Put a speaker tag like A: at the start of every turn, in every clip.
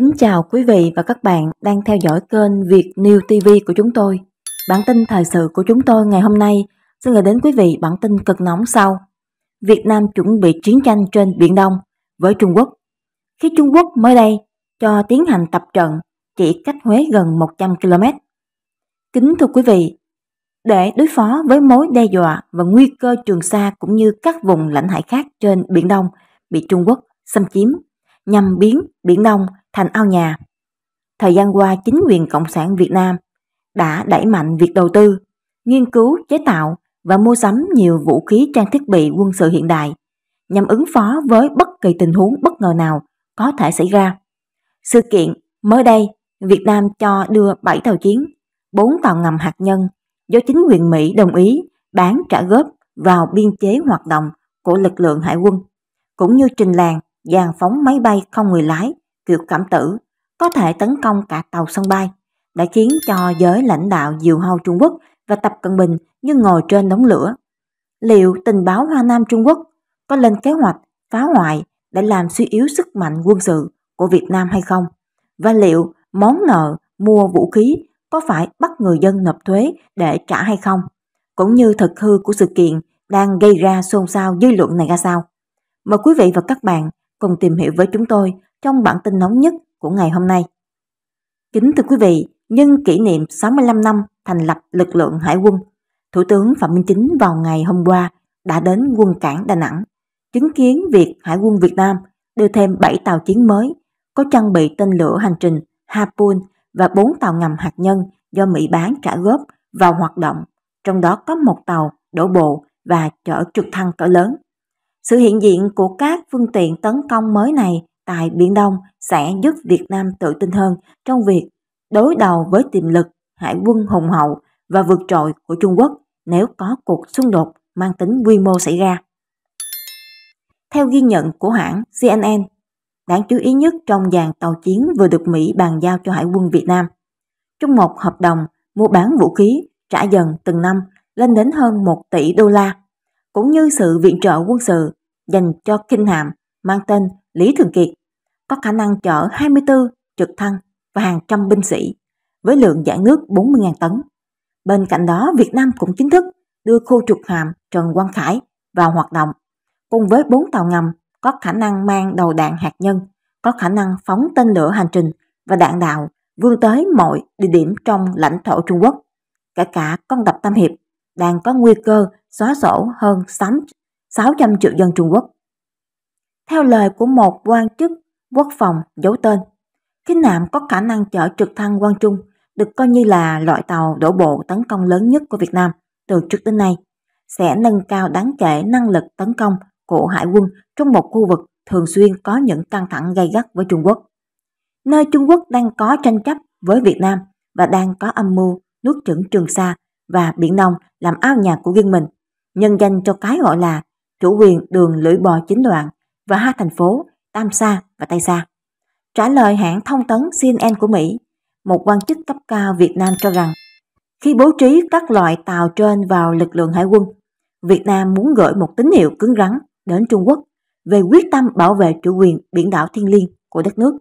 A: Kính chào quý vị và các bạn đang theo dõi kênh Việt New TV của chúng tôi. Bản tin thời sự của chúng tôi ngày hôm nay xin gửi đến quý vị bản tin cực nóng sau. Việt Nam chuẩn bị chiến tranh trên Biển Đông với Trung Quốc. Khi Trung Quốc mới đây cho tiến hành tập trận chỉ cách Huế gần 100 km. Kính thưa quý vị, để đối phó với mối đe dọa và nguy cơ Trường Sa cũng như các vùng lãnh hải khác trên Biển Đông bị Trung Quốc xâm chiếm nhằm biến Biển Đông thành ao nhà. Thời gian qua, chính quyền Cộng sản Việt Nam đã đẩy mạnh việc đầu tư, nghiên cứu, chế tạo và mua sắm nhiều vũ khí trang thiết bị quân sự hiện đại nhằm ứng phó với bất kỳ tình huống bất ngờ nào có thể xảy ra. Sự kiện mới đây, Việt Nam cho đưa 7 tàu chiến, 4 tàu ngầm hạt nhân do chính quyền Mỹ đồng ý bán trả góp vào biên chế hoạt động của lực lượng hải quân, cũng như trình làng dàn phóng máy bay không người lái Kiều cảm Tử có thể tấn công cả tàu sân bay, đã khiến cho giới lãnh đạo diều hâu Trung Quốc và Tập Cận Bình như ngồi trên đống lửa. Liệu tình báo Hoa Nam Trung Quốc có lên kế hoạch phá hoại để làm suy yếu sức mạnh quân sự của Việt Nam hay không? Và liệu món nợ mua vũ khí có phải bắt người dân nộp thuế để trả hay không? Cũng như thực hư của sự kiện đang gây ra xôn xao dư luận này ra sao? Mời quý vị và các bạn cùng tìm hiểu với chúng tôi trong bản tin nóng nhất của ngày hôm nay. Kính thưa quý vị, nhân kỷ niệm 65 năm thành lập lực lượng hải quân, Thủ tướng Phạm Minh Chính vào ngày hôm qua đã đến quân cảng Đà Nẵng, chứng kiến việc Hải quân Việt Nam đưa thêm 7 tàu chiến mới có trang bị tên lửa hành trình Harpoon và 4 tàu ngầm hạt nhân do Mỹ bán trả góp vào hoạt động, trong đó có một tàu đổ bộ và chở trực thăng cỡ lớn. Sự hiện diện của các phương tiện tấn công mới này tại Biển Đông sẽ giúp Việt Nam tự tin hơn trong việc đối đầu với tiềm lực hải quân hùng hậu và vượt trội của Trung Quốc nếu có cuộc xung đột mang tính quy mô xảy ra. Theo ghi nhận của hãng CNN, đáng chú ý nhất trong dàn tàu chiến vừa được Mỹ bàn giao cho Hải quân Việt Nam. Trong một hợp đồng mua bán vũ khí trả dần từng năm lên đến hơn 1 tỷ đô la, cũng như sự viện trợ quân sự dành cho Kinh Hàm mang tên Lý Thường Kiệt có khả năng chở 24 trực thăng và hàng trăm binh sĩ với lượng giải nước 40.000 tấn. Bên cạnh đó, Việt Nam cũng chính thức đưa khu trục hàm Trần Quang Khải vào hoạt động, cùng với 4 tàu ngầm có khả năng mang đầu đạn hạt nhân, có khả năng phóng tên lửa hành trình và đạn đạo vươn tới mọi địa điểm trong lãnh thổ Trung Quốc. Kể cả con đập Tam Hiệp đang có nguy cơ xóa sổ hơn 600 triệu dân Trung Quốc. Theo lời của một quan chức quốc phòng, giấu tên. Kính nạm có khả năng chở trực thăng quang trung, được coi như là loại tàu đổ bộ tấn công lớn nhất của Việt Nam từ trước đến nay, sẽ nâng cao đáng kể năng lực tấn công của hải quân trong một khu vực thường xuyên có những căng thẳng gay gắt với Trung Quốc. Nơi Trung Quốc đang có tranh chấp với Việt Nam và đang có âm mưu nuốt chửng Trường Sa và Biển Đông làm ao nhà của riêng mình, nhân danh cho cái gọi là chủ quyền đường lưỡi bò chính đoạn và hai thành phố Tam Sa và Tây Sa. Trả lời hãng thông tấn CNN của Mỹ, một quan chức cấp cao Việt Nam cho rằng khi bố trí các loại tàu trên vào lực lượng hải quân, Việt Nam muốn gửi một tín hiệu cứng rắn đến Trung Quốc về quyết tâm bảo vệ chủ quyền biển đảo thiên liêng của đất nước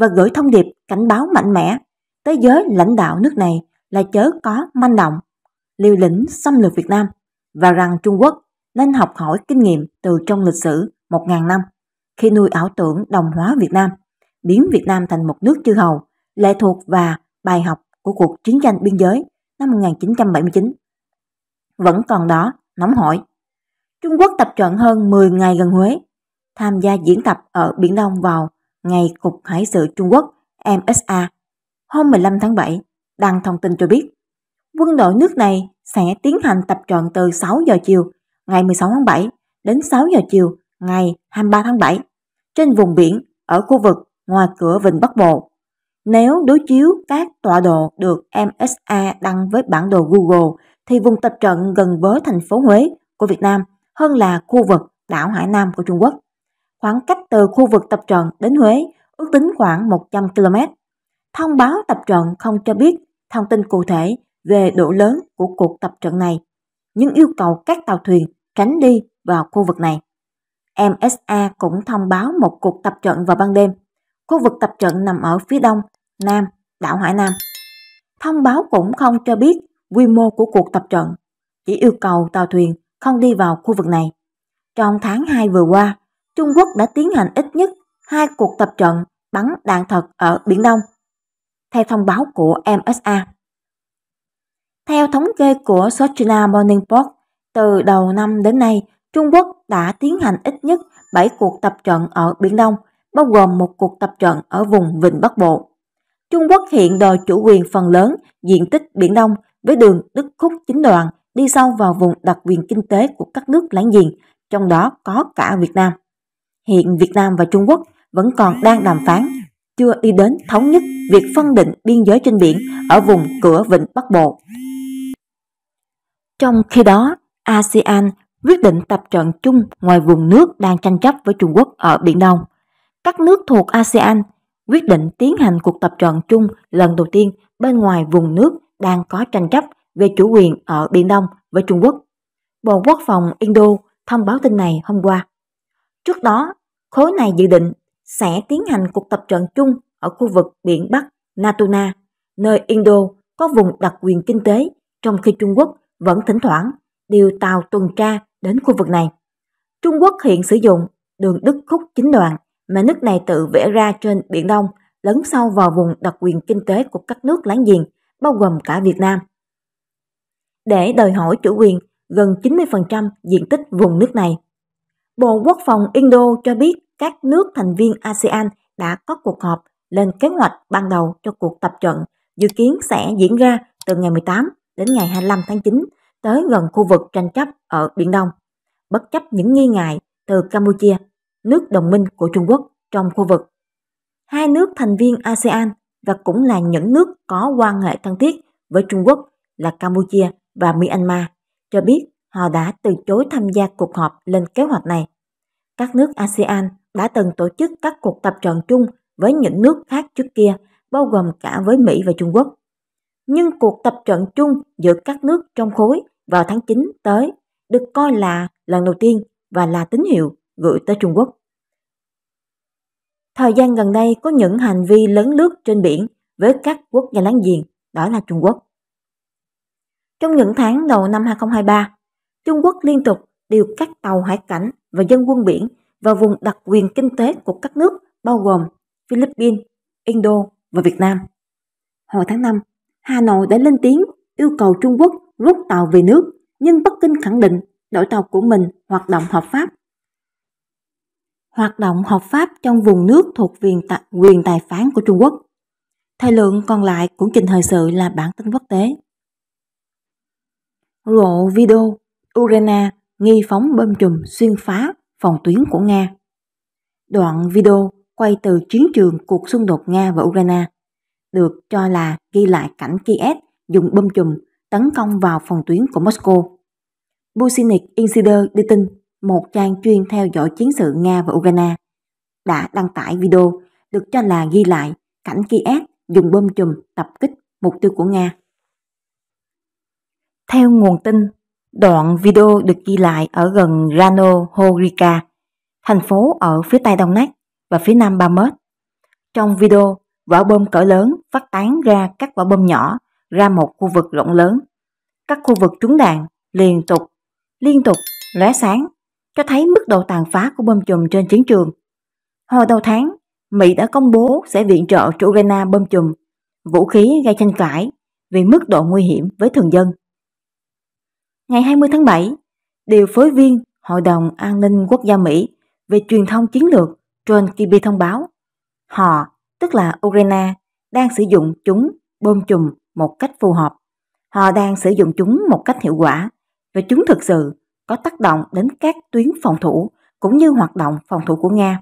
A: và gửi thông điệp cảnh báo mạnh mẽ tới giới lãnh đạo nước này là chớ có manh động, liều lĩnh xâm lược Việt Nam và rằng Trung Quốc nên học hỏi kinh nghiệm từ trong lịch sử một ngàn năm khi nuôi ảo tưởng đồng hóa Việt Nam, biến Việt Nam thành một nước chư hầu, lệ thuộc và bài học của cuộc chiến tranh biên giới năm 1979. Vẫn còn đó, nóng hổi. Trung Quốc tập trận hơn 10 ngày gần Huế, tham gia diễn tập ở Biển Đông vào ngày Cục Hải sự Trung Quốc MSA. Hôm 15 tháng 7, đăng thông tin cho biết, quân đội nước này sẽ tiến hành tập trận từ 6 giờ chiều ngày 16 tháng 7 đến 6 giờ chiều ngày 23 tháng 7 trên vùng biển ở khu vực ngoài cửa Vịnh Bắc Bộ. Nếu đối chiếu các tọa độ được MSA đăng với bản đồ Google thì vùng tập trận gần với thành phố Huế của Việt Nam hơn là khu vực đảo Hải Nam của Trung Quốc. Khoảng cách từ khu vực tập trận đến Huế ước tính khoảng 100 km. Thông báo tập trận không cho biết thông tin cụ thể về độ lớn của cuộc tập trận này, nhưng yêu cầu các tàu thuyền tránh đi vào khu vực này. MSA cũng thông báo một cuộc tập trận vào ban đêm. Khu vực tập trận nằm ở phía đông, nam, đảo Hải Nam. Thông báo cũng không cho biết quy mô của cuộc tập trận, chỉ yêu cầu tàu thuyền không đi vào khu vực này. Trong tháng 2 vừa qua, Trung Quốc đã tiến hành ít nhất hai cuộc tập trận bắn đạn thật ở Biển Đông, theo thông báo của MSA. Theo thống kê của Sochina Morning Post, từ đầu năm đến nay Trung Quốc đã tiến hành ít nhất 7 cuộc tập trận ở Biển Đông, bao gồm một cuộc tập trận ở vùng Vịnh Bắc Bộ. Trung Quốc hiện đòi chủ quyền phần lớn diện tích Biển Đông với đường Đức Khúc Chính Đoàn đi sâu vào vùng đặc quyền kinh tế của các nước láng giềng, trong đó có cả Việt Nam. Hiện Việt Nam và Trung Quốc vẫn còn đang đàm phán, chưa đi đến thống nhất việc phân định biên giới trên biển ở vùng cửa vịnh Bắc Bộ. Trong khi đó, ASEAN quyết định tập trận chung ngoài vùng nước đang tranh chấp với Trung Quốc ở Biển Đông. Các nước thuộc ASEAN quyết định tiến hành cuộc tập trận chung lần đầu tiên bên ngoài vùng nước đang có tranh chấp về chủ quyền ở Biển Đông với Trung Quốc. Bộ Quốc phòng Indo thông báo tin này hôm qua. Trước đó, khối này dự định sẽ tiến hành cuộc tập trận chung ở khu vực biển Bắc Natuna, nơi Indo có vùng đặc quyền kinh tế, trong khi Trung Quốc vẫn thỉnh thoảng điều tàu tuần tra đến khu vực này. Trung Quốc hiện sử dụng đường Đức Khúc chính đoạn mà nước này tự vẽ ra trên Biển Đông, lấn sâu vào vùng đặc quyền kinh tế của các nước láng giềng, bao gồm cả Việt Nam. Để đòi hỏi chủ quyền gần 90% diện tích vùng nước này. Bộ Quốc phòng Indo cho biết các nước thành viên ASEAN đã có cuộc họp lên kế hoạch ban đầu cho cuộc tập trận dự kiến sẽ diễn ra từ ngày 18 đến ngày 25 tháng 9 tới gần khu vực tranh chấp ở Biển Đông, bất chấp những nghi ngại từ Campuchia, nước đồng minh của Trung Quốc trong khu vực. Hai nước thành viên ASEAN và cũng là những nước có quan hệ thân thiết với Trung Quốc là Campuchia và Myanmar cho biết họ đã từ chối tham gia cuộc họp lên kế hoạch này. Các nước ASEAN đã từng tổ chức các cuộc tập trận chung với những nước khác trước kia, bao gồm cả với Mỹ và Trung Quốc. Nhưng cuộc tập trận chung giữa các nước trong khối vào tháng 9 tới được coi là lần đầu tiên và là tín hiệu gửi tới Trung Quốc. Thời gian gần đây có những hành vi lớn lướt trên biển với các quốc gia láng giềng, đó là Trung Quốc. Trong những tháng đầu năm 2023, Trung Quốc liên tục điều các tàu hải cảnh và dân quân biển vào vùng đặc quyền kinh tế của các nước bao gồm Philippines, Indo và Việt Nam. Hồi tháng 5, Hà Nội đã lên tiếng yêu cầu Trung Quốc rút tàu về nước, nhưng Bắc Kinh khẳng định đội tàu của mình hoạt động hợp pháp. Hoạt động hợp pháp trong vùng nước thuộc quyền tài phán của Trung Quốc. Thời lượng còn lại của trình thời sự là bản tin quốc tế. Rộ video Ukraine nghi phóng bơm trùm xuyên phá phòng tuyến của Nga. Đoạn video quay từ chiến trường cuộc xung đột Nga và Ukraine được cho là ghi lại cảnh Kiev dùng bơm chùm tấn công vào phòng tuyến của Moscow. Business Insider đưa tin một trang chuyên theo dõi chiến sự Nga và Ukraine đã đăng tải video được cho là ghi lại cảnh Kiev dùng bom chùm tập kích mục tiêu của Nga. Theo nguồn tin, đoạn video được ghi lại ở gần Rano Horica, thành phố ở phía tây Đông Nách và phía nam Ba mét. Trong video, vỏ bom cỡ lớn phát tán ra các quả bom nhỏ ra một khu vực rộng lớn. Các khu vực trúng đạn liên tục, liên tục lóe sáng, cho thấy mức độ tàn phá của bom chùm trên chiến trường. Hồi đầu tháng, Mỹ đã công bố sẽ viện trợ cho Ukraine bom chùm, vũ khí gây tranh cãi vì mức độ nguy hiểm với thường dân. Ngày 20 tháng 7, điều phối viên Hội đồng An ninh Quốc gia Mỹ về truyền thông chiến lược John Kirby thông báo họ, tức là Ukraine, đang sử dụng chúng bom chùm một cách phù hợp. Họ đang sử dụng chúng một cách hiệu quả và chúng thực sự có tác động đến các tuyến phòng thủ cũng như hoạt động phòng thủ của Nga.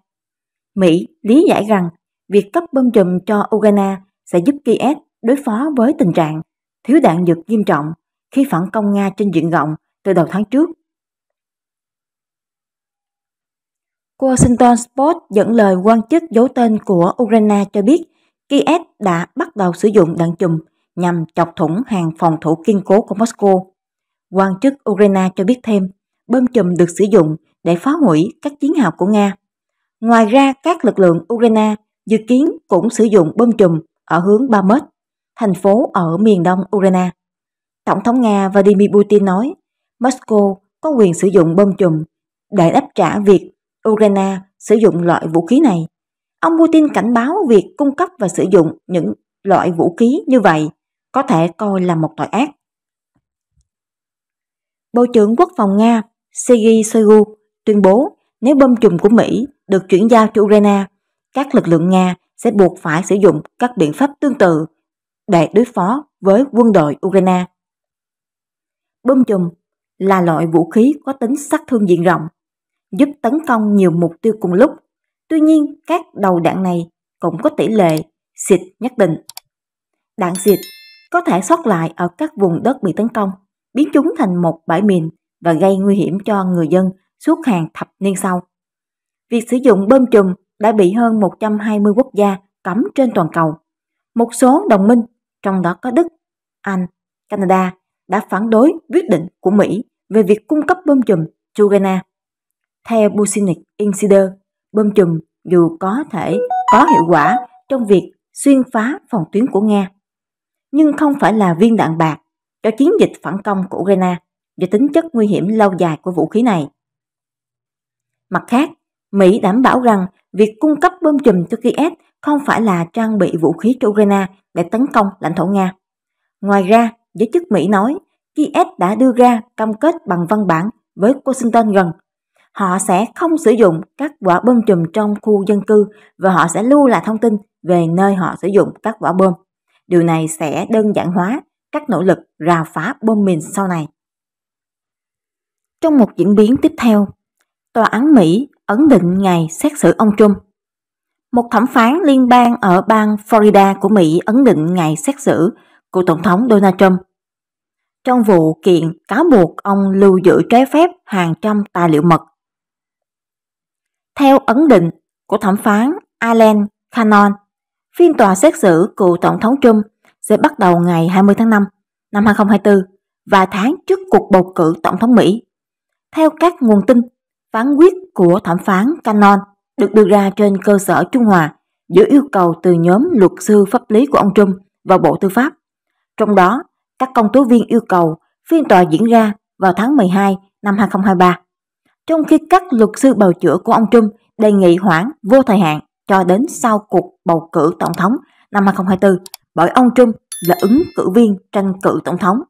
A: Mỹ lý giải rằng việc cấp bom chùm cho Ukraine sẽ giúp Kiev đối phó với tình trạng thiếu đạn dược nghiêm trọng khi phản công Nga trên diện rộng từ đầu tháng trước. Washington Post dẫn lời quan chức giấu tên của Ukraine cho biết Kiev đã bắt đầu sử dụng đạn chùm nhằm chọc thủng hàng phòng thủ kiên cố của Moscow. Quan chức Ukraine cho biết thêm, bơm chùm được sử dụng để phá hủy các chiến hào của Nga. Ngoài ra, các lực lượng Ukraine dự kiến cũng sử dụng bơm chùm ở hướng Bamus, thành phố ở miền đông Ukraine. Tổng thống Nga Vladimir Putin nói, Moscow có quyền sử dụng bơm chùm để đáp trả việc Ukraine sử dụng loại vũ khí này. Ông Putin cảnh báo việc cung cấp và sử dụng những loại vũ khí như vậy có thể coi là một tội ác. Bộ trưởng Quốc phòng Nga Sergei Shoigu tuyên bố nếu bom chùm của Mỹ được chuyển giao cho Ukraine, các lực lượng Nga sẽ buộc phải sử dụng các biện pháp tương tự để đối phó với quân đội Ukraine. Bom chùm là loại vũ khí có tính sát thương diện rộng, giúp tấn công nhiều mục tiêu cùng lúc. Tuy nhiên, các đầu đạn này cũng có tỷ lệ xịt nhất định. Đạn xịt có thể sót lại ở các vùng đất bị tấn công, biến chúng thành một bãi mìn và gây nguy hiểm cho người dân suốt hàng thập niên sau. Việc sử dụng bơm chùm đã bị hơn 120 quốc gia cấm trên toàn cầu. Một số đồng minh, trong đó có Đức, Anh, Canada, đã phản đối quyết định của Mỹ về việc cung cấp bơm chùm cho Ghana. Theo Business Insider, bơm chùm dù có thể có hiệu quả trong việc xuyên phá phòng tuyến của Nga, nhưng không phải là viên đạn bạc cho chiến dịch phản công của Ukraine và tính chất nguy hiểm lâu dài của vũ khí này. Mặt khác, Mỹ đảm bảo rằng việc cung cấp bơm chùm cho Kiev không phải là trang bị vũ khí cho Ukraine để tấn công lãnh thổ Nga. Ngoài ra, giới chức Mỹ nói Kiev đã đưa ra cam kết bằng văn bản với Washington gần họ sẽ không sử dụng các quả bơm chùm trong khu dân cư và họ sẽ lưu lại thông tin về nơi họ sử dụng các quả bơm. Điều này sẽ đơn giản hóa các nỗ lực rào phá bom mìn sau này. Trong một diễn biến tiếp theo, Tòa án Mỹ ấn định ngày xét xử ông Trump. Một thẩm phán liên bang ở bang Florida của Mỹ ấn định ngày xét xử của Tổng thống Donald Trump. Trong vụ kiện cáo buộc ông lưu giữ trái phép hàng trăm tài liệu mật. Theo ấn định của thẩm phán Allen Cannon Phiên tòa xét xử cựu Tổng thống Trump sẽ bắt đầu ngày 20 tháng 5 năm 2024, và tháng trước cuộc bầu cử Tổng thống Mỹ. Theo các nguồn tin, phán quyết của thẩm phán Cannon được đưa ra trên cơ sở trung hòa giữa yêu cầu từ nhóm luật sư pháp lý của ông Trump và Bộ Tư pháp. Trong đó, các công tố viên yêu cầu phiên tòa diễn ra vào tháng 12 năm 2023, trong khi các luật sư bào chữa của ông Trump đề nghị hoãn vô thời hạn cho đến sau cuộc bầu cử tổng thống năm 2024 bởi ông Trump là ứng cử viên tranh cử tổng thống.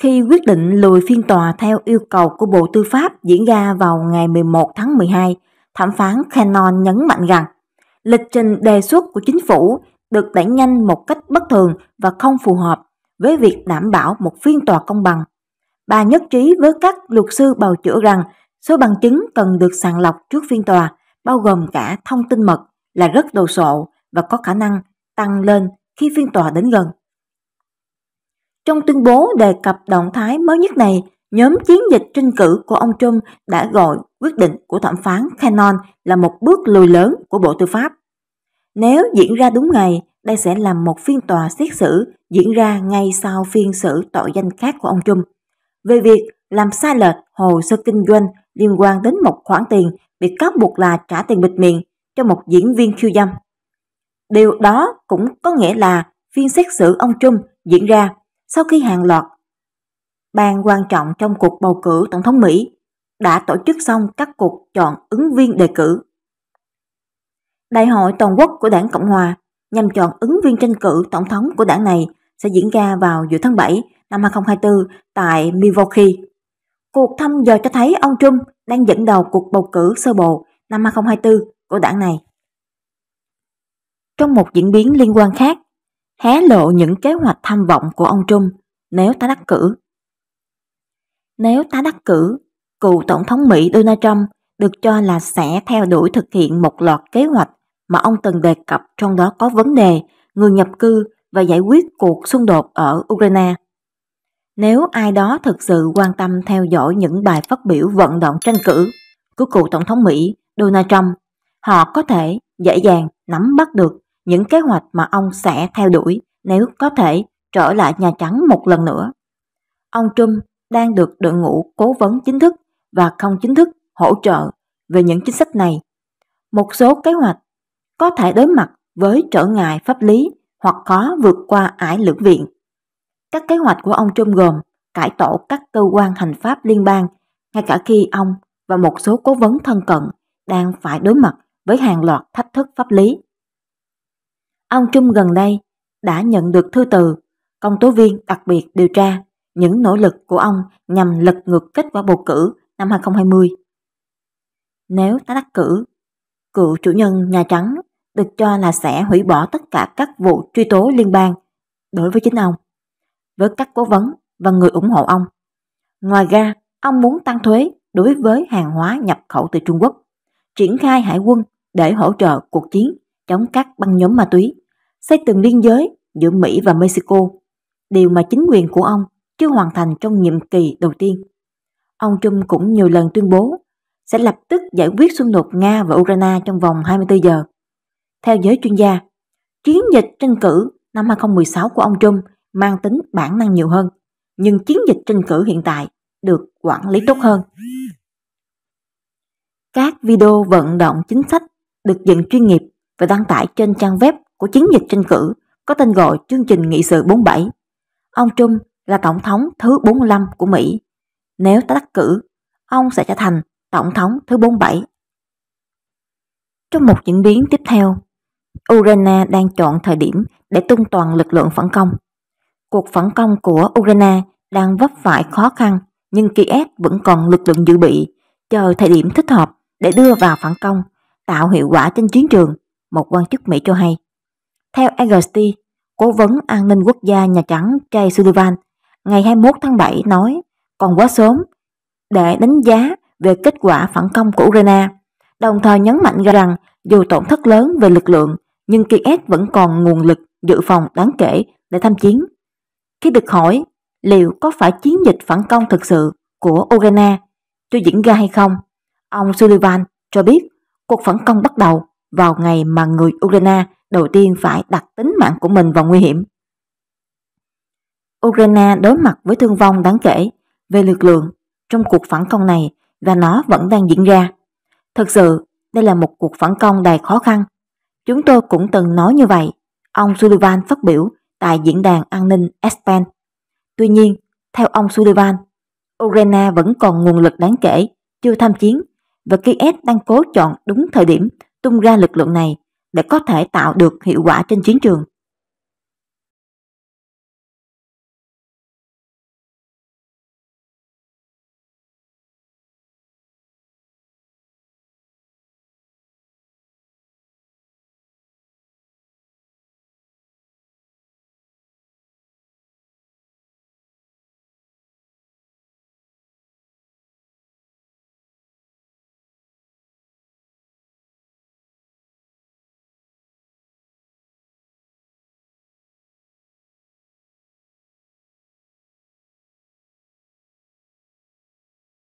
A: Khi quyết định lùi phiên tòa theo yêu cầu của Bộ Tư pháp diễn ra vào ngày 11 tháng 12, thẩm phán Cannon nhấn mạnh rằng lịch trình đề xuất của chính phủ được đẩy nhanh một cách bất thường và không phù hợp với việc đảm bảo một phiên tòa công bằng. Bà nhất trí với các luật sư bào chữa rằng Số bằng chứng cần được sàng lọc trước phiên tòa bao gồm cả thông tin mật là rất đồ sộ và có khả năng tăng lên khi phiên tòa đến gần. Trong tuyên bố đề cập động thái mới nhất này, nhóm chiến dịch tranh cử của ông Trump đã gọi quyết định của thẩm phán Cannon là một bước lùi lớn của Bộ Tư pháp. Nếu diễn ra đúng ngày, đây sẽ là một phiên tòa xét xử diễn ra ngay sau phiên xử tội danh khác của ông Trump. Về việc làm sai lệch hồ sơ kinh doanh liên quan đến một khoản tiền bị cáo buộc là trả tiền bịt miệng cho một diễn viên khiêu dâm. Điều đó cũng có nghĩa là phiên xét xử ông Trump diễn ra sau khi hàng loạt ban quan trọng trong cuộc bầu cử tổng thống Mỹ đã tổ chức xong các cuộc chọn ứng viên đề cử. Đại hội toàn quốc của đảng Cộng Hòa nhằm chọn ứng viên tranh cử tổng thống của đảng này sẽ diễn ra vào giữa tháng 7 năm 2024 tại Milwaukee. Cuộc thăm dò cho thấy ông Trump đang dẫn đầu cuộc bầu cử sơ bộ năm 2024 của đảng này. Trong một diễn biến liên quan khác, hé lộ những kế hoạch tham vọng của ông Trump nếu tái đắc cử. Nếu tái đắc cử, cựu Tổng thống Mỹ Donald Trump được cho là sẽ theo đuổi thực hiện một loạt kế hoạch mà ông từng đề cập trong đó có vấn đề người nhập cư và giải quyết cuộc xung đột ở Ukraine. Nếu ai đó thực sự quan tâm theo dõi những bài phát biểu vận động tranh cử của cựu Tổng thống Mỹ Donald Trump, họ có thể dễ dàng nắm bắt được những kế hoạch mà ông sẽ theo đuổi nếu có thể trở lại Nhà Trắng một lần nữa. Ông Trump đang được đội ngũ cố vấn chính thức và không chính thức hỗ trợ về những chính sách này. Một số kế hoạch có thể đối mặt với trở ngại pháp lý hoặc khó vượt qua ải lưỡng viện. Các kế hoạch của ông Trump gồm cải tổ các cơ quan hành pháp liên bang, ngay cả khi ông và một số cố vấn thân cận đang phải đối mặt với hàng loạt thách thức pháp lý. Ông Trump gần đây đã nhận được thư từ công tố viên đặc biệt điều tra những nỗ lực của ông nhằm lật ngược kết quả bầu cử năm 2020. Nếu tái đắc cử, cựu chủ nhân Nhà Trắng được cho là sẽ hủy bỏ tất cả các vụ truy tố liên bang đối với chính ông với các cố vấn và người ủng hộ ông. Ngoài ra, ông muốn tăng thuế đối với hàng hóa nhập khẩu từ Trung Quốc, triển khai hải quân để hỗ trợ cuộc chiến chống các băng nhóm ma túy, xây tường biên giới giữa Mỹ và Mexico, điều mà chính quyền của ông chưa hoàn thành trong nhiệm kỳ đầu tiên. Ông Trump cũng nhiều lần tuyên bố sẽ lập tức giải quyết xung đột Nga và Ukraine trong vòng 24 giờ. Theo giới chuyên gia, chiến dịch tranh cử năm 2016 của ông Trump mang tính bản năng nhiều hơn, nhưng chiến dịch tranh cử hiện tại được quản lý tốt hơn. Các video vận động chính sách được dựng chuyên nghiệp và đăng tải trên trang web của chiến dịch tranh cử có tên gọi chương trình nghị sự 47. Ông Trump là tổng thống thứ 45 của Mỹ. Nếu đắc cử, ông sẽ trở thành tổng thống thứ 47. Trong một diễn biến tiếp theo, Ukraine đang chọn thời điểm để tung toàn lực lượng phản công Cuộc phản công của Ukraine đang vấp phải khó khăn nhưng Kiev vẫn còn lực lượng dự bị chờ thời điểm thích hợp để đưa vào phản công, tạo hiệu quả trên chiến trường, một quan chức Mỹ cho hay. Theo AGST, Cố vấn An ninh Quốc gia Nhà Trắng Jay Sullivan ngày 21 tháng 7 nói còn quá sớm để đánh giá về kết quả phản công của Ukraine, đồng thời nhấn mạnh rằng dù tổn thất lớn về lực lượng nhưng Kiev vẫn còn nguồn lực dự phòng đáng kể để tham chiến. Khi được hỏi liệu có phải chiến dịch phản công thực sự của Ukraine chưa diễn ra hay không, ông Sullivan cho biết cuộc phản công bắt đầu vào ngày mà người Ukraine đầu tiên phải đặt tính mạng của mình vào nguy hiểm. Ukraine đối mặt với thương vong đáng kể về lực lượng trong cuộc phản công này và nó vẫn đang diễn ra. Thực sự, đây là một cuộc phản công đầy khó khăn. Chúng tôi cũng từng nói như vậy, ông Sullivan phát biểu tại Diễn đàn An ninh Espen. Tuy nhiên, theo ông Sullivan, Ukraine vẫn còn nguồn lực đáng kể, chưa tham chiến và Kiev đang cố chọn đúng thời điểm tung ra lực lượng này để có thể tạo được hiệu quả trên chiến trường.